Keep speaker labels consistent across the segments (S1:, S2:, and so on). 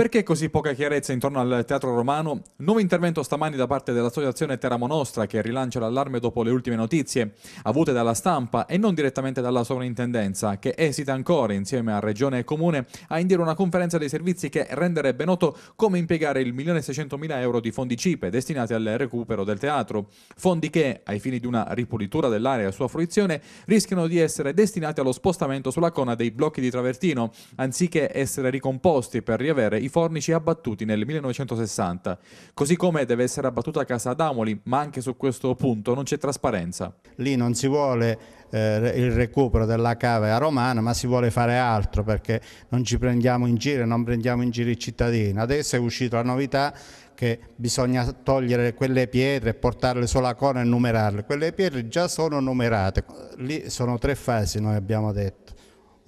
S1: Perché così poca chiarezza intorno al teatro romano? Nuovo intervento stamani da parte dell'associazione Teramo Nostra che rilancia l'allarme dopo le ultime notizie avute dalla stampa e non direttamente dalla sovrintendenza che esita ancora insieme a Regione e Comune a indire una conferenza dei servizi che renderebbe noto come impiegare il 1.600.000 euro di fondi CIPE destinati al recupero del teatro. Fondi che, ai fini di una ripulitura dell'area a sua fruizione, rischiano di essere destinati allo spostamento sulla cona dei blocchi di Travertino, anziché essere ricomposti per riavere i fornici abbattuti nel 1960, così come deve essere abbattuta Casa Damoli, ma anche su questo punto non c'è trasparenza.
S2: Lì non si vuole eh, il recupero della cava romana, ma si vuole fare altro perché non ci prendiamo in giro, e non prendiamo in giro i cittadini. Adesso è uscita la novità che bisogna togliere quelle pietre, portarle sulla cona e numerarle. Quelle pietre già sono numerate, lì sono tre fasi, noi abbiamo detto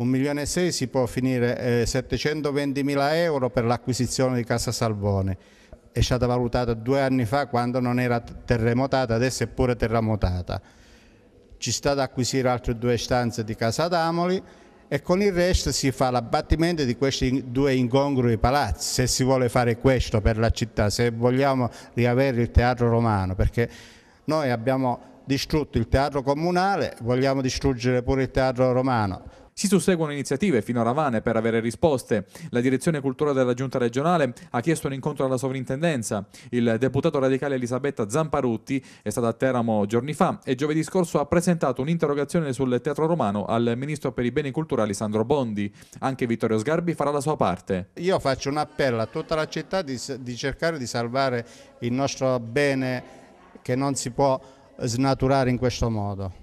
S2: un milione e sei si può finire eh, 720 mila euro per l'acquisizione di Casa Salvone. È stata valutata due anni fa quando non era terremotata, adesso è pure terremotata. Ci sta da acquisire altre due stanze di Casa Damoli e con il resto si fa l'abbattimento di questi due incongrui palazzi, se si vuole fare questo per la città, se vogliamo riavere il teatro romano, perché noi abbiamo distrutto il teatro comunale, vogliamo distruggere pure il teatro romano.
S1: Si susseguono iniziative fino a Ravane per avere risposte. La direzione cultura della giunta regionale ha chiesto un incontro alla sovrintendenza. Il deputato radicale Elisabetta Zamparutti è stata a Teramo giorni fa e giovedì scorso ha presentato un'interrogazione sul teatro romano al ministro per i beni culturali Sandro Bondi. Anche Vittorio Sgarbi farà la sua parte.
S2: Io faccio un appello a tutta la città di, di cercare di salvare il nostro bene che non si può snaturare in questo modo.